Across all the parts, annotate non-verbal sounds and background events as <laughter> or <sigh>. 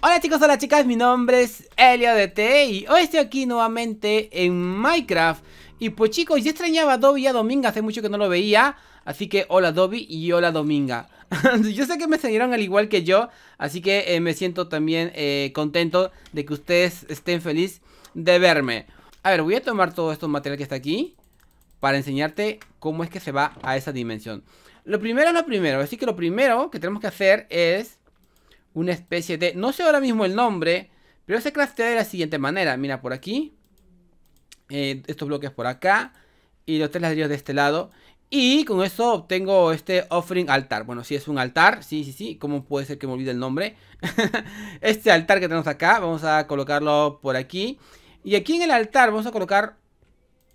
Hola chicos, hola chicas, mi nombre es Elio y hoy estoy aquí nuevamente en Minecraft Y pues chicos, ya extrañaba a Dobby y a Dominga, hace mucho que no lo veía Así que hola Dobby y hola Dominga <laughs> Yo sé que me extrañaron al igual que yo, así que eh, me siento también eh, contento de que ustedes estén felices de verme A ver, voy a tomar todo este material que está aquí para enseñarte cómo es que se va a esa dimensión Lo primero, es lo primero, así que lo primero que tenemos que hacer es una especie de... No sé ahora mismo el nombre, pero se craftea de la siguiente manera. Mira, por aquí. Eh, estos bloques por acá. Y los tres ladrillos de este lado. Y con eso obtengo este offering altar. Bueno, si es un altar. Sí, sí, sí. ¿Cómo puede ser que me olvide el nombre? <laughs> este altar que tenemos acá. Vamos a colocarlo por aquí. Y aquí en el altar vamos a colocar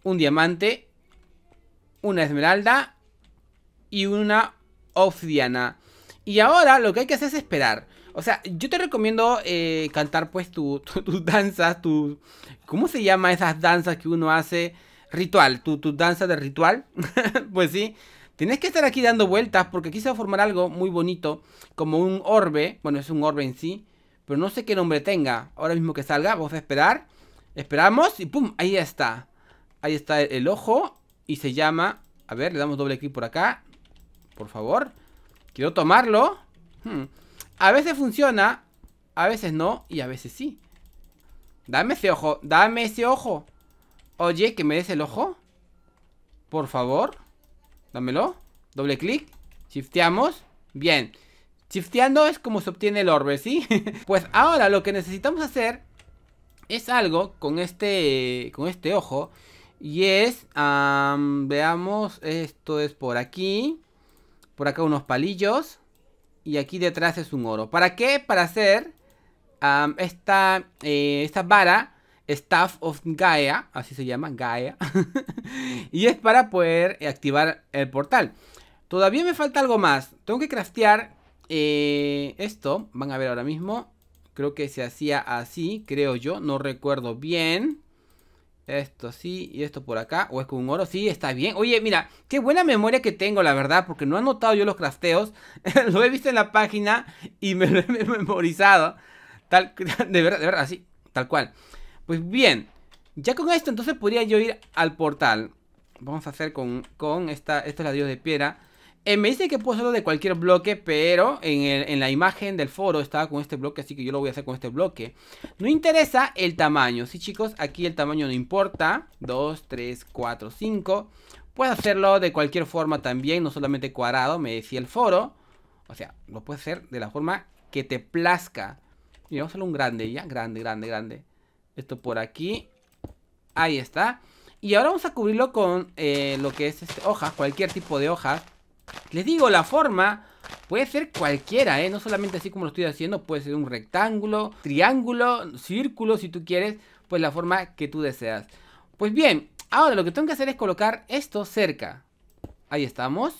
un diamante. Una esmeralda. Y una obsidiana. Y ahora lo que hay que hacer es esperar. O sea, yo te recomiendo eh, cantar pues tus <laughs> tu, tus danzas, tu... ¿Cómo se llama esas danzas que uno hace? Ritual, tu, tu danza de ritual. <laughs> pues sí, tienes que estar aquí dando vueltas porque aquí se va a formar algo muy bonito, como un orbe. Bueno, es un orbe en sí, pero no sé qué nombre tenga. Ahora mismo que salga, vamos a esperar. Esperamos y ¡pum! Ahí está. Ahí está el, ojo y se llama... A ver, le damos doble clic por acá. Por favor. Quiero tomarlo. Hmm. A veces funciona, a veces no y a veces sí. Dame ese ojo, dame ese ojo. Oye, que me des el ojo. Por favor. Dámelo. Doble clic. Shifteamos. Bien. Shifteando es como se obtiene el orbe, ¿sí? <laughs> pues ahora lo que necesitamos hacer es algo con este, con este ojo. Y es, veamos, esto es por aquí. Por acá unos palillos. Y aquí detrás es un oro. ¿Para qué? Para hacer esta, eh, esta vara, Staff of Gaia, así se llama, Gaia. <laughs> y es para poder activar el portal. Todavía me falta algo más. Tengo que craftear eh, esto. Van a ver ahora mismo. Creo que se hacía así, creo yo. No recuerdo bien. Esto sí y esto por acá. O es con un oro. Sí, está bien. Oye, mira, qué buena memoria que tengo, la verdad. Porque no he anotado yo los crafteos. <laughs> lo he visto en la página y me lo he <laughs> memorizado. Tal, <laughs> de verdad, de verdad, así. Tal cual. Pues bien. Ya con esto entonces podría yo ir al portal. Vamos a hacer con, con esta, la dios de piedra. Eh, me dice que puedo hacerlo de cualquier bloque, pero en, la imagen del foro estaba con este bloque, así que yo lo voy a hacer con este bloque. No interesa el tamaño, ¿sí chicos? Aquí el tamaño no importa. 2, 3, 4, 5. Puedes hacerlo de cualquier forma también, no solamente cuadrado, me decía el foro. O sea, lo puedes hacer de la forma que te plazca. Y vamos a hacerlo un grande, ¿ya? Grande, grande, grande. Esto por aquí. Ahí está. Y ahora vamos a cubrirlo con eh, lo que es este, hoja hojas, cualquier tipo de hoja les digo, la forma puede ser cualquiera, ¿eh? No solamente así como lo estoy haciendo, puede ser un rectángulo, triángulo, círculo, si tú quieres, pues la forma que tú deseas. Pues bien, ahora lo que tengo que hacer es colocar esto cerca. Ahí estamos.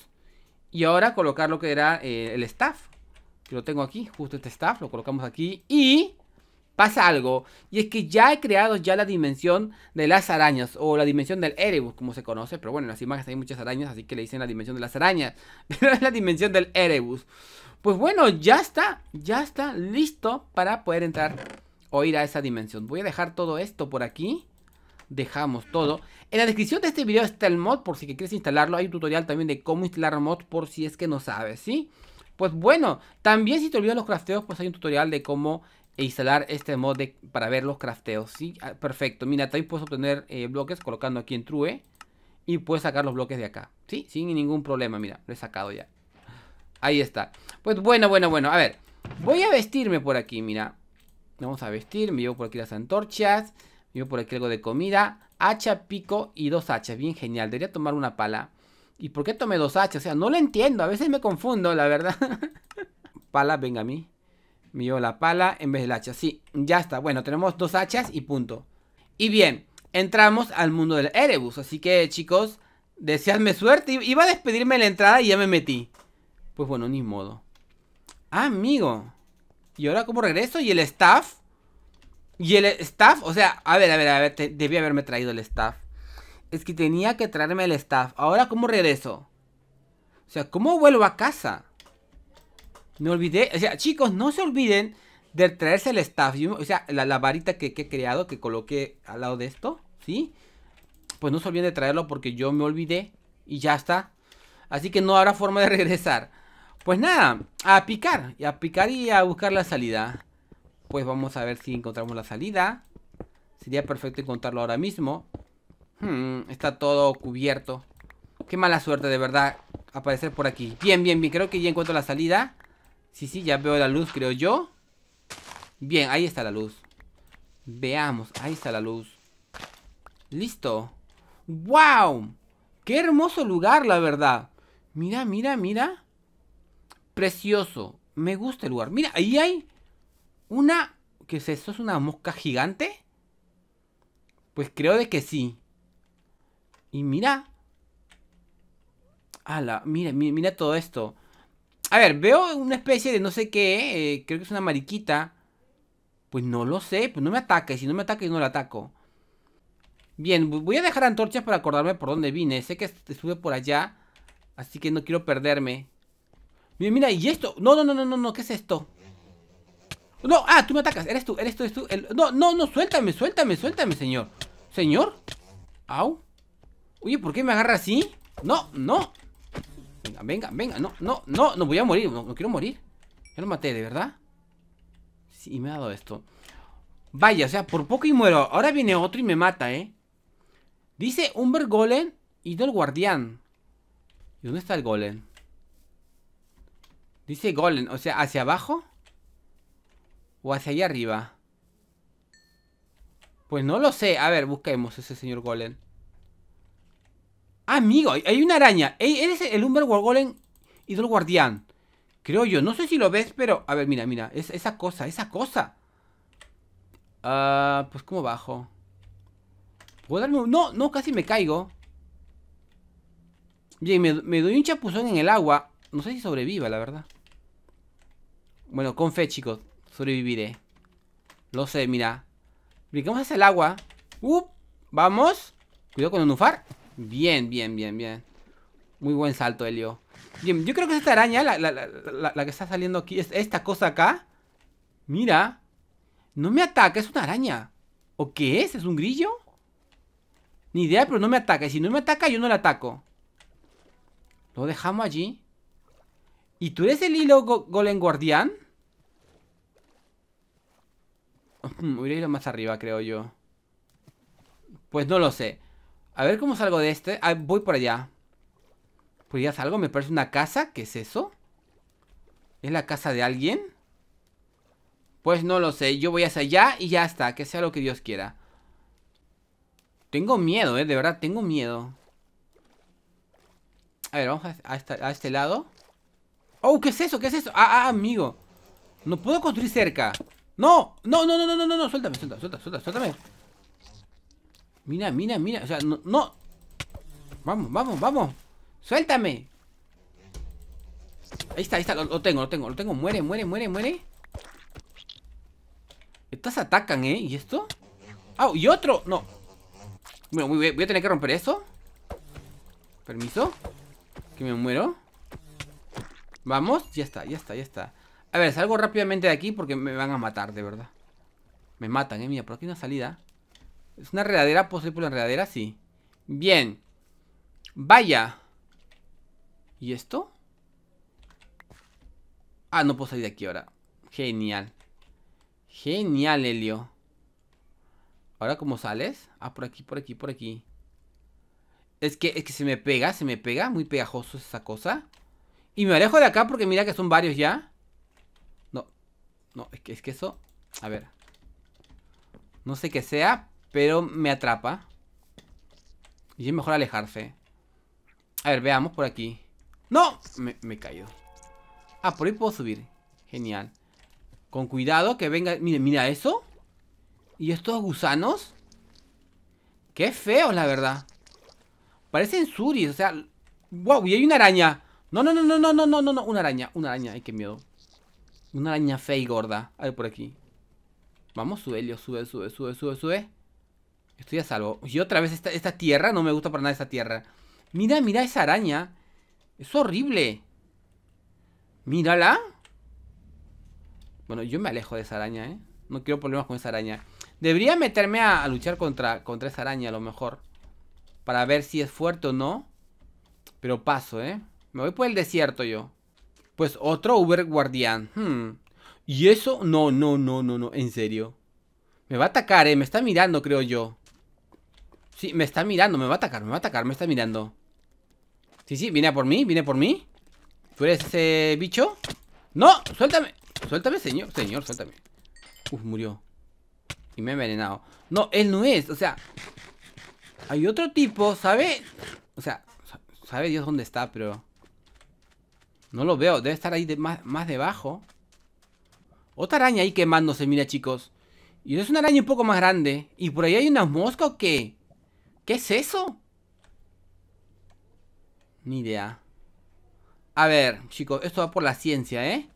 Y ahora colocar lo que era eh, el staff. Que lo tengo aquí, justo este staff, lo colocamos aquí. Y pasa algo, y es que ya he creado ya la dimensión de las arañas, o la dimensión del Erebus, como se conoce, pero bueno, en las imágenes hay muchas arañas, así que le dicen la dimensión de las arañas, <laughs> pero es la dimensión del Erebus. Pues bueno, ya está, ya está listo para poder entrar o ir a esa dimensión. Voy a dejar todo esto por aquí, dejamos todo. En la descripción de este video está el mod, por si quieres instalarlo, hay un tutorial también de cómo instalar mod, por si es que no sabes, ¿sí? Pues bueno, también si te olvidas los crafteos, pues hay un tutorial de cómo e instalar este mod para ver los crafteos. ¿sí? Ah, perfecto. Mira, también puedes obtener eh, bloques colocando aquí en True. E y puedes sacar los bloques de acá. ¿Sí? Sin ningún problema. Mira, lo he sacado ya. Ahí está. Pues bueno, bueno, bueno. A ver. Voy a vestirme por aquí, mira. Vamos a vestir. Me llevo por aquí las antorchas. Me llevo por aquí algo de comida. Hacha, pico y dos hachas. Bien genial. Debería tomar una pala. ¿Y por qué tomé dos hachas? O sea, no lo entiendo. A veces me confundo, la verdad. <laughs> pala, venga a mí. Me llevo la pala en vez del hacha. Sí, ya está. Bueno, tenemos dos hachas y punto. Y bien, entramos al mundo del Erebus. Así que, chicos, deseadme suerte. Iba a despedirme en la entrada y ya me metí. Pues bueno, ni modo. Ah, amigo. ¿Y ahora cómo regreso? ¿Y el staff? ¿Y el staff? O sea, a ver, a ver, a ver. debía haberme traído el staff. Es que tenía que traerme el staff. ¿Ahora cómo regreso? O sea, ¿cómo vuelvo a casa? Me olvidé, o sea, chicos, no se olviden de traerse el staff, o sea, la, varita que, he creado, que coloqué al lado de esto, ¿sí? Pues no se olviden de traerlo porque yo me olvidé y ya está. Así que no habrá forma de <laughs> regresar. Pues nada, a picar, y a picar y a buscar la salida. Pues vamos a ver si encontramos la salida. Sería perfecto encontrarlo ahora mismo. Hmm, está todo cubierto. Qué mala suerte, de verdad, aparecer por aquí. Bien, bien, bien, creo que ya encuentro la salida. Sí, sí, ya veo la luz, creo yo. Bien, ahí está la luz. Veamos, ahí está la luz. Listo. ¡Wow! ¡Qué hermoso lugar, la verdad! Mira, mira, mira. Precioso. Me gusta el lugar. Mira, ahí hay una... ¿Qué es eso? ¿Es una mosca gigante? Pues creo de que sí. Y mira. ¡Hala! mira, mira, mira todo esto. A ver, veo una especie de no sé qué, eh, creo que es una mariquita. Pues no lo sé, pues no me ataque, si no me ataca yo no la ataco. Bien, voy a dejar antorchas para acordarme por dónde vine. Sé que estuve por allá, así que no quiero perderme. Mira, mira, y esto. No, no, no, no, no, no, ¿qué es esto? No, ah, tú me atacas, eres tú, eres tú, eres tú. No, no, no, suéltame, suéltame, suéltame, señor. Señor. Au. Oye, ¿por qué me agarra así? No, no. Venga, venga, venga. No, no, no, no voy a morir. No, quiero morir. Ya lo maté, ¿de verdad? Sí, me ha dado esto. Vaya, o sea, por poco y muero. Ahora viene otro y me mata, ¿eh? Dice Umber Golem y del Guardián. ¿Y dónde está el Golem? Dice Golem, o sea, ¿hacia abajo? ¿O hacia allá arriba? Pues no lo sé. A ver, busquemos ese señor Golem. Ah, amigo, hay una araña. Ey, eres el Umber Wargolem Idol Guardián. Creo yo. No sé si lo ves, pero... A ver, mira, mira. Es, esa cosa, esa cosa. Ah, pues ¿cómo bajo? ¿Puedo darme No, no, casi me caigo. Bien, me, doy un chapuzón en el agua. No sé si sobreviva, la verdad. Bueno, con fe, chicos. Sobreviviré. Lo sé, mira. Brincamos hacia el agua. ¡Up! ¡Vamos! Cuidado con nufar Bien, bien, bien, bien. Muy buen salto, Helio. yo creo que esta araña, la, que está saliendo aquí, es esta cosa acá. Mira. No me ataca, es una araña. ¿O qué es? ¿Es un grillo? Ni idea, pero no me ataca. Y si no me ataca, yo no la ataco. Lo dejamos allí. ¿Y tú eres el hilo golem guardián? Hubiera <laughs> ido más arriba, creo yo. Pues no lo sé. A ver cómo salgo de este. Ah, voy por allá. Por pues allá salgo, me parece una casa. ¿Qué es eso? ¿Es la casa de alguien? Pues no lo sé. Yo voy hacia allá y ya está. Que sea lo que Dios quiera. Tengo miedo, eh. De verdad, tengo miedo. A ver, vamos a, este lado. ¡Oh! ¿Qué es eso? ¿Qué es eso? Ah, ah, amigo. No puedo construir cerca. ¡No! ¡No, no, no, no, no, no! no! Suéltame, suéltame, suéltame, suéltame. Mira, mira, mira. O sea, no, Vamos, vamos, vamos. Suéltame. Ahí está, ahí está. Lo, tengo, lo tengo, lo tengo. Muere, muere, muere, muere. Estas atacan, ¿eh? ¿Y esto? ¡Ah! y otro. No. Bueno, voy, a tener que romper eso Permiso. Que me muero. Vamos. Ya está, ya está, ya está. A ver, salgo rápidamente de aquí porque me van a matar, de verdad. Me matan, eh. Mira, por aquí hay una salida. ¿Es una enredadera? ¿Puedo salir por la enredadera? Sí. Bien. Vaya. ¿Y esto? Ah, no puedo salir de aquí ahora. Genial. Genial, Helio. ¿Ahora cómo sales? Ah, por aquí, por aquí, por aquí. Es que, es que se me pega, se me pega. Muy pegajoso esa cosa. Y me alejo de acá porque mira que son varios ya. No. No, es que, es que eso... A ver. No sé qué sea, pero me atrapa. Y es mejor alejarse. A ver, veamos por aquí. ¡No! Me, he caído. Ah, por ahí puedo subir. Genial. Con cuidado que venga... Mira, mira eso. ¿Y estos gusanos? Qué feos, la verdad. Parecen suris, o sea... ¡Wow! Y hay una araña. No, no, no, no, no, no, no, no, no. Una araña, una araña. Ay, qué miedo. Una araña fea y gorda. A ver, por aquí. Vamos, sube, Leo Sube, sube, sube, sube, sube. Estoy a salvo. Y otra vez esta, tierra. No me gusta para nada esta tierra. Mira, mira esa araña. Es horrible. Mírala. Bueno, yo me alejo de esa araña, ¿eh? No quiero problemas con esa araña. Debería meterme a, luchar contra, contra esa araña, a lo mejor. Para ver si es fuerte o no. Pero paso, ¿eh? Me voy por el desierto yo. Pues otro Uber Guardián. Hmm. ¿Y eso? No, no, no, no, no. En serio. Me va a atacar, ¿eh? Me está mirando, creo yo. Sí, me está mirando, me va a atacar, me va a atacar, me está mirando Sí, sí, viene a por mí, viene por mí ¿Tú ese bicho? ¡No! ¡Suéltame! ¡Suéltame, señor! Señor, suéltame Uf, murió Y me ha envenenado No, él no es, o sea Hay otro tipo, ¿sabe? O sea, sabe Dios dónde está, pero No lo veo, debe estar ahí más, más debajo Otra araña ahí quemándose, mira chicos Y es una araña un poco más grande ¿Y por ahí hay una mosca o qué? ¿Qué es eso? Ni idea. A ver, chicos, esto va por la ciencia, ¿eh?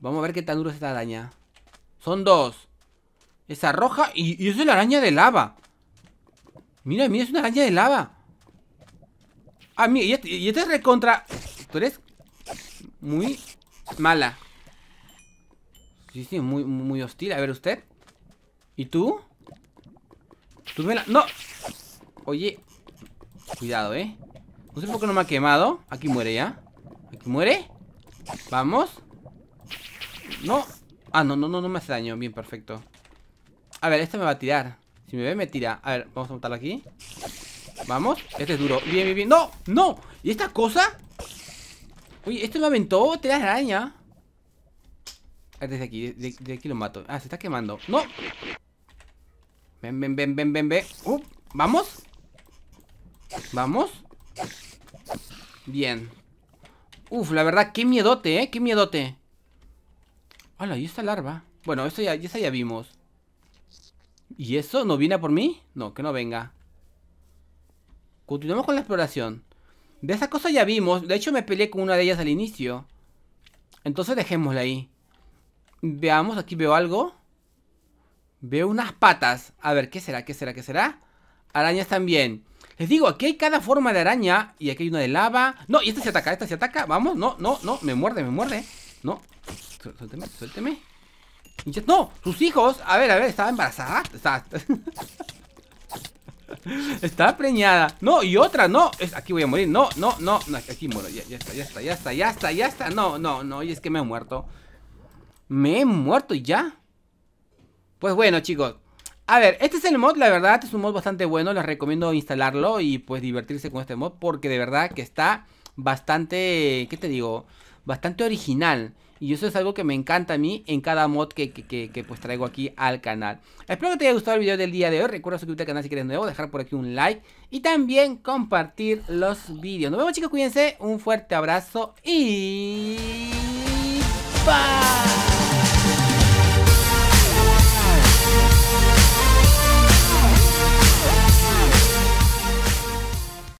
Vamos a ver qué tan duro es esta araña. Son dos. Esa roja y, y es la araña de lava. Mira, mira, es una araña de lava. Ah, mira, y esta, y este es recontra... Tú eres muy mala. Sí, sí, muy, muy hostil. A ver, usted. ¿Y tú? Tú me la... ¡No! Oye Cuidado, eh No sé por qué no me ha quemado Aquí muere ya Aquí muere Vamos No Ah, no, no, no, no me hace daño Bien, perfecto A ver, este me va a tirar Si me ve, me tira A ver, vamos a montarlo aquí Vamos Este es duro Bien, bien, bien ¡No! ¡No! ¿Y esta cosa? Oye, esto me aventó Te da araña desde aquí, de, aquí lo mato Ah, se está quemando ¡No! Ven, ven, ven, ven, ven, ven uh, ¿Vamos? Vamos. Bien. Uf, la verdad, qué miedote, ¿eh? Qué miedote. Hola, ¿y esta larva? Bueno, esa ya, ya vimos. ¿Y eso? ¿No viene por mí? No, que no venga. Continuamos con la exploración. De esa cosa ya vimos. De hecho, me peleé con una de ellas al inicio. Entonces dejémosla ahí. Veamos, aquí veo algo. Veo unas patas. A ver, ¿qué será? ¿Qué será? ¿Qué será? Arañas también. Les digo, aquí hay cada forma de araña. Y aquí hay una de lava. No, y esta se ataca, esta se ataca. Vamos, no, no, no. Me muerde, me muerde. No. Suélteme, suélteme. No, sus hijos. A ver, a ver, estaba embarazada. está, <laughs> preñada. No, y otra, no. aquí voy a morir. No, no, no. no aquí muero. Ya, está, ya está, ya está, ya está, ya está. No, no, no. Y es que me he muerto. Me he muerto y ya. Pues bueno, chicos. A ver, este es el mod, la verdad, es un mod bastante bueno, les recomiendo instalarlo y pues divertirse con este mod porque de verdad que está bastante, ¿qué te digo? Bastante original. Y eso es algo que me encanta a mí en cada mod que, pues traigo aquí al canal. Espero que te haya gustado el video del día de hoy. Recuerda suscribirte al canal si quieres nuevo, dejar por aquí un like y también compartir los vídeos. Nos vemos chicos, cuídense, un fuerte abrazo y... ¡Bye!